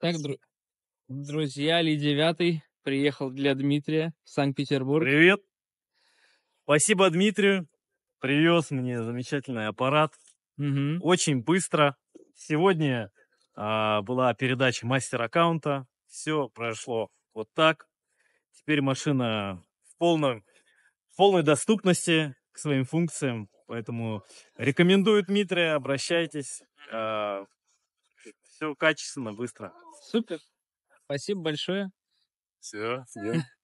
Так, дру... друзья, Ли Девятый приехал для Дмитрия в Санкт-Петербург. Привет! Спасибо Дмитрию. Привез мне замечательный аппарат. Угу. Очень быстро. Сегодня а, была передача мастер аккаунта. Все прошло вот так. Теперь машина в, полном, полной доступности к своим функциям. Поэтому рекомендую Дмитрия, обращайтесь. А, все качественно, быстро. Супер. Спасибо большое. Все, идем.